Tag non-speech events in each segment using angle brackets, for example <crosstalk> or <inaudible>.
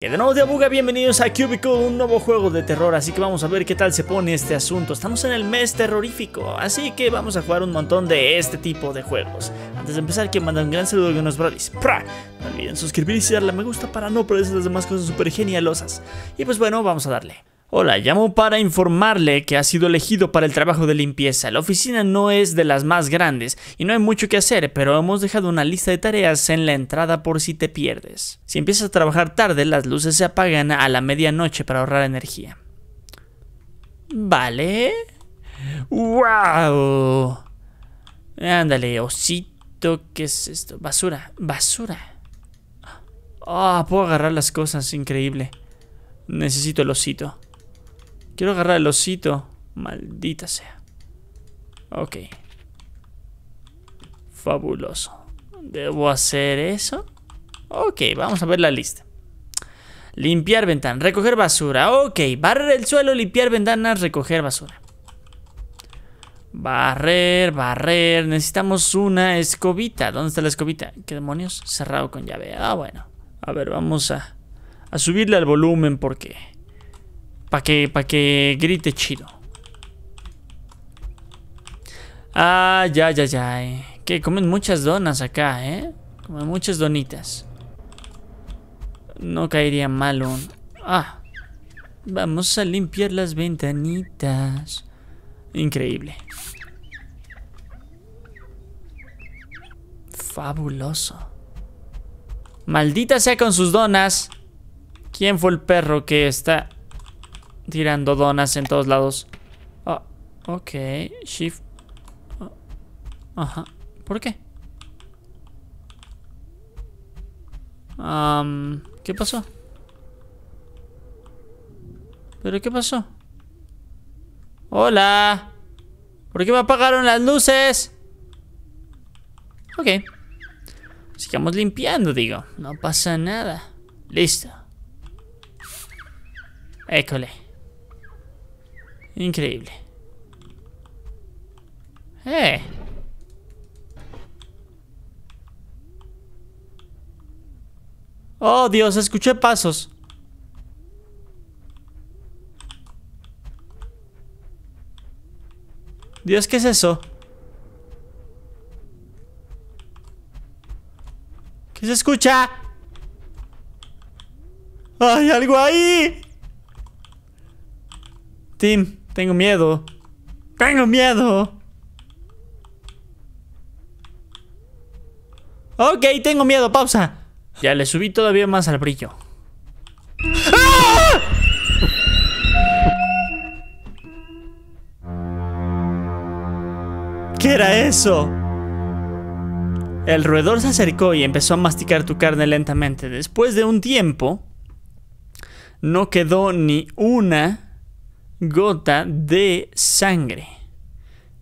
Y de nuevo de Abuga, bienvenidos a Cubicle, un nuevo juego de terror, así que vamos a ver qué tal se pone este asunto. Estamos en el mes terrorífico, así que vamos a jugar un montón de este tipo de juegos. Antes de empezar, quiero mandar un gran saludo a unos brothers. ¡Pra! No olviden suscribirse y darle a me gusta para no perderse las demás cosas super genialosas. Y pues bueno, vamos a darle. Hola, llamo para informarle que ha sido elegido para el trabajo de limpieza. La oficina no es de las más grandes y no hay mucho que hacer, pero hemos dejado una lista de tareas en la entrada por si te pierdes. Si empiezas a trabajar tarde, las luces se apagan a la medianoche para ahorrar energía. Vale. ¡Wow! Ándale, osito, ¿qué es esto? Basura, basura. Ah, puedo agarrar las cosas, increíble. Necesito el osito. Quiero agarrar el osito. Maldita sea. Ok. Fabuloso. ¿Debo hacer eso? Ok, vamos a ver la lista. Limpiar ventana, recoger basura. Ok, barrer el suelo, limpiar ventanas, recoger basura. Barrer, barrer. Necesitamos una escobita. ¿Dónde está la escobita? ¿Qué demonios? Cerrado con llave. Ah, bueno. A ver, vamos a, a subirle al volumen porque... Para que, pa que grite chido. Ah, ya, ya, ya. Eh. Que comen muchas donas acá, ¿eh? Comen muchas donitas. No caería mal un... Ah. Vamos a limpiar las ventanitas. Increíble. Fabuloso. Maldita sea con sus donas. ¿Quién fue el perro que está tirando donas en todos lados. Oh, ok, shift. Ah, ajá, ¿por qué? qué pasó? ¡Hola! ¿Por qué me apagaron las luces? Ok. Sigamos limpiando, digo. No pasa nada. Listo. École. Increíble. ¡Eh! ¡Oh, Dios! Escuché pasos. Dios, ¿qué es eso? ¿Qué se escucha? ¡Hay algo ahí! Tim, tengo miedo. Tengo miedo. Ok, tengo miedo, pausa. Ya le subí todavía más al brillo. ¿Qué era eso? El roedor se acercó y empezó a masticar tu carne lentamente. Después de un tiempo, no quedó ni una gota de sangre,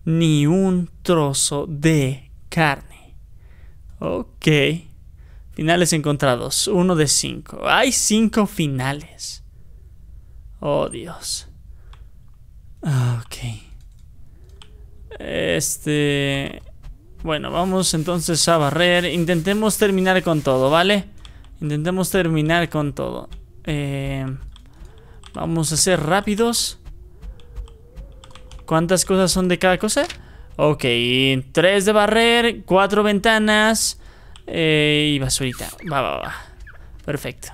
ni un trozo de carne. Ok. Finales encontrados, uno de cinco. Hay cinco finales. Oh, Dios. Ok. Este... Bueno, vamos entonces a barrer. Intentemos terminar con todo, ¿vale? Intentemos terminar con todo. Eh, vamos a ser rápidos. ¿Cuántas cosas son de cada cosa? Ok, tres de barrer, cuatro ventanas eh, y basurita. Va, va, va. Perfecto.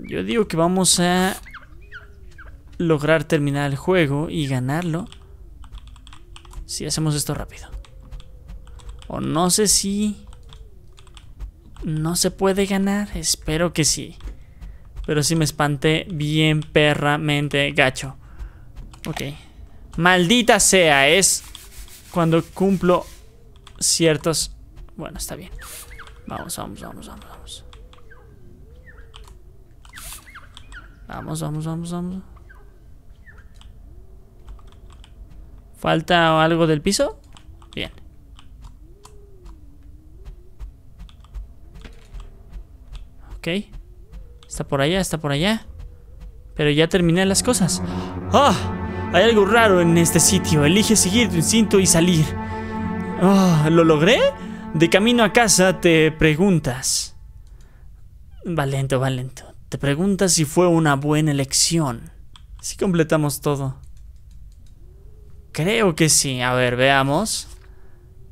Yo digo que vamos a lograr terminar el juego y ganarlo si hacemos esto rápido. O no sé si no se puede ganar, espero que sí. Pero si me espanté bien perramente gacho. Ok. Maldita sea, es cuando cumplo ciertos... Bueno, está bien. Vamos, vamos, vamos, vamos, vamos. Vamos, vamos, vamos, vamos. ¿Falta algo del piso? Bien. Ok. Está por allá, está por allá. Pero ya terminé las cosas. ¡Ah! Hay algo raro en este sitio. Elige seguir tu instinto y salir. Ah, ¿Lo logré? De camino a casa te preguntas. Va lento, Te preguntas si fue una buena elección. Si completamos todo. Creo que sí. A ver, veamos.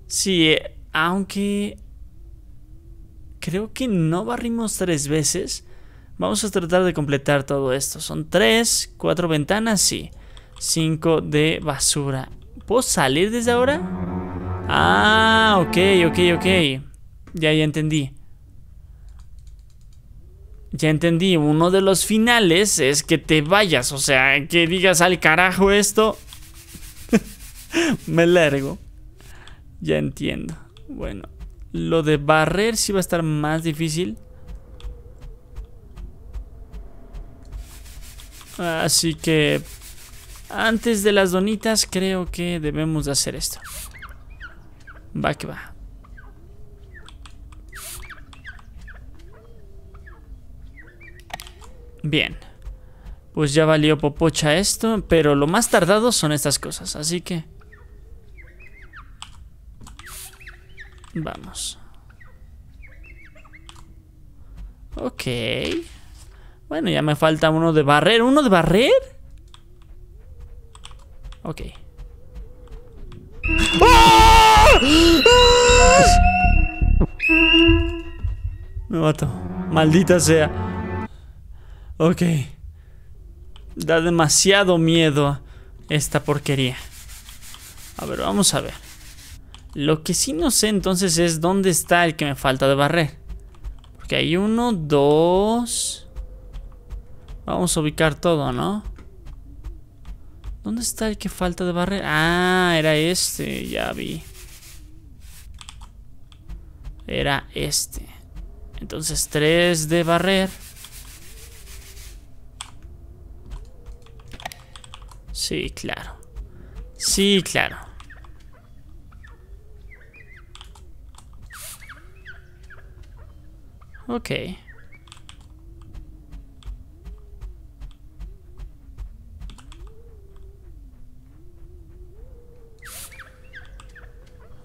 Sí, aunque... Creo que no barrimos tres veces. Vamos a tratar de completar todo esto. Son tres, cuatro ventanas, sí. 5 de basura. ¿Puedo salir desde ahora? Ah, ok, ok, ok. Ya, ya entendí. Ya entendí, uno de los finales es que te vayas, o sea, que digas al carajo esto. <laughs> Me largo. Ya entiendo. Bueno, lo de barrer sí va a estar más difícil. Así que antes de las donitas creo que debemos hacer esto. Va que va. Bien. Pues ya valió popocha esto, pero lo más tardado son estas cosas, así que... Vamos. Ok. Bueno, ya me falta uno de barrer. ¿Uno de barrer? Ok. ¡Ah! Me mato. Maldita sea. Ok. Da demasiado miedo esta porquería. A ver, vamos a ver. Lo que sí no sé entonces es dónde está el que me falta de barrer. Porque hay uno, dos... Vamos a ubicar todo, ¿no? ¿Dónde está el que falta de barrer? Ah, era este, ya vi. Era este. Entonces tres de barrer. Sí, claro. Sí, claro. Okay.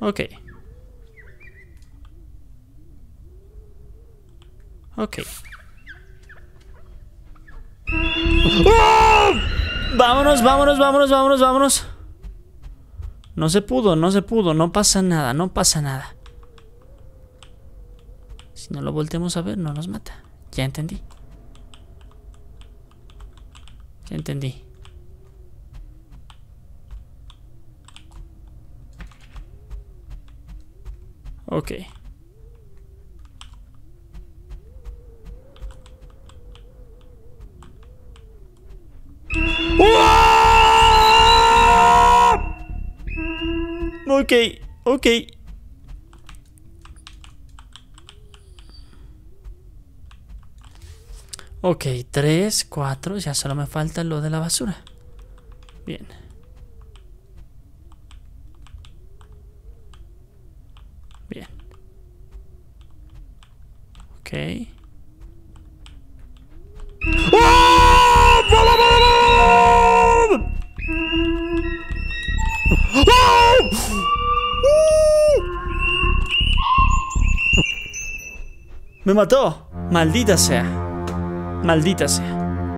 Ok. Ok. Vámonos, vámonos, vámonos, vámonos, vámonos. No se pudo, no se pudo. No pasa nada, no pasa nada. Si no lo volteamos a ver, no nos mata. Ya entendí. Ya entendí. Ok. Ok, ok. Ok, tres, cuatro, ya solo me falta lo de la basura. Bien. ¡Oh! ¡Uh! Me mató. Maldita sea. Maldita sea.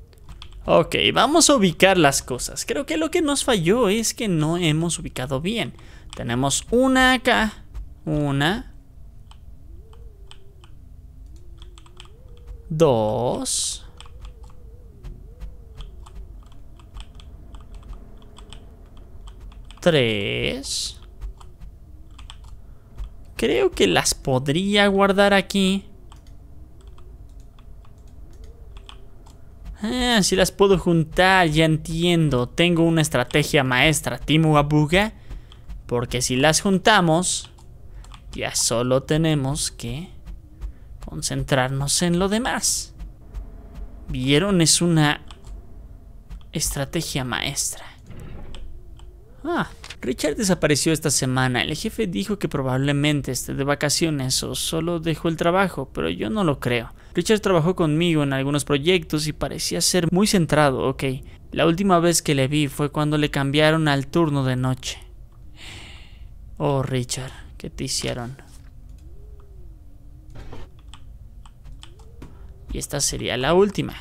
Ok, vamos a ubicar las cosas. Creo que lo que nos falló es que no hemos ubicado bien. Tenemos una acá. Una. Dos. tres. Creo que las podría guardar aquí. Ah, si las puedo juntar, ya entiendo. Tengo una estrategia maestra, Timo Abuga. Porque si las juntamos, ya solo tenemos que concentrarnos en lo demás. ¿Vieron? Es una estrategia maestra. Ah, Richard desapareció esta semana. El jefe dijo que probablemente esté de vacaciones o solo dejó el trabajo, pero yo no lo creo. Richard trabajó conmigo en algunos proyectos y parecía ser muy centrado, ok. La última vez que le vi fue cuando le cambiaron al turno de noche. Oh, Richard, ¿qué te hicieron? Y esta sería la última.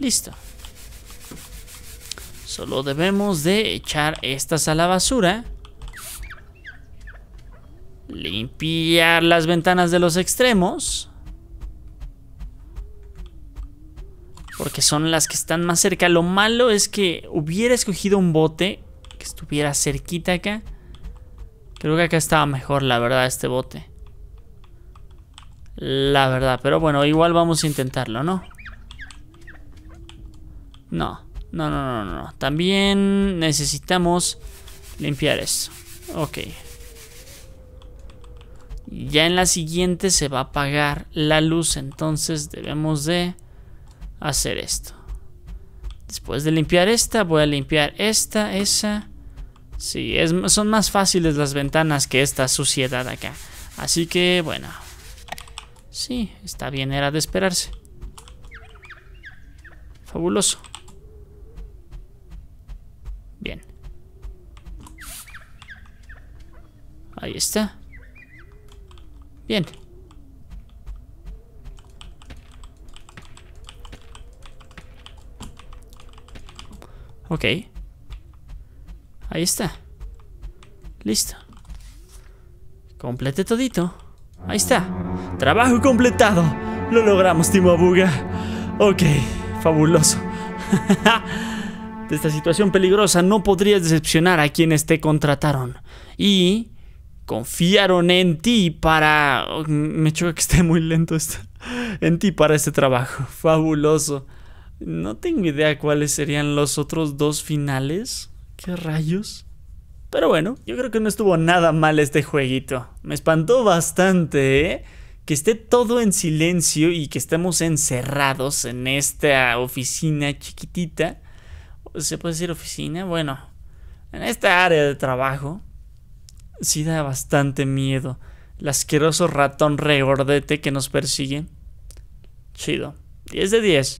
Listo. Solo debemos de echar estas a la basura. Limpiar las ventanas de los extremos. Porque son las que están más cerca. Lo malo es que hubiera escogido un bote que estuviera cerquita acá. Creo que acá estaba mejor, la verdad, este bote. La verdad, pero bueno, igual vamos a intentarlo, ¿no? No. No, no, no, no. También necesitamos limpiar esto. Ok. Ya en la siguiente se va a apagar la luz. Entonces debemos de hacer esto. Después de limpiar esta, voy a limpiar esta, esa. Sí, es, son más fáciles las ventanas que esta suciedad acá. Así que, bueno. Sí, está bien, era de esperarse. Fabuloso. está. Bien. Ok. Ahí está. Listo. Complete todito. Ahí está. Trabajo completado. Lo logramos, Timo Buga, Ok, fabuloso. <laughs> De esta situación peligrosa no podrías decepcionar a quienes te contrataron. Y confiaron en ti para... Oh, me choca que esté muy lento esto. <laughs> En ti para este trabajo. <laughs> Fabuloso. No tengo idea cuáles serían los otros dos finales. ¿Qué rayos? Pero bueno, yo creo que no estuvo nada mal este jueguito. Me espantó bastante, ¿eh? Que esté todo en silencio y que estemos encerrados en esta oficina chiquitita. ¿Se puede decir oficina? Bueno, en esta área de trabajo sí da bastante miedo. El asqueroso ratón regordete que nos persigue. Chido. 10 de 10.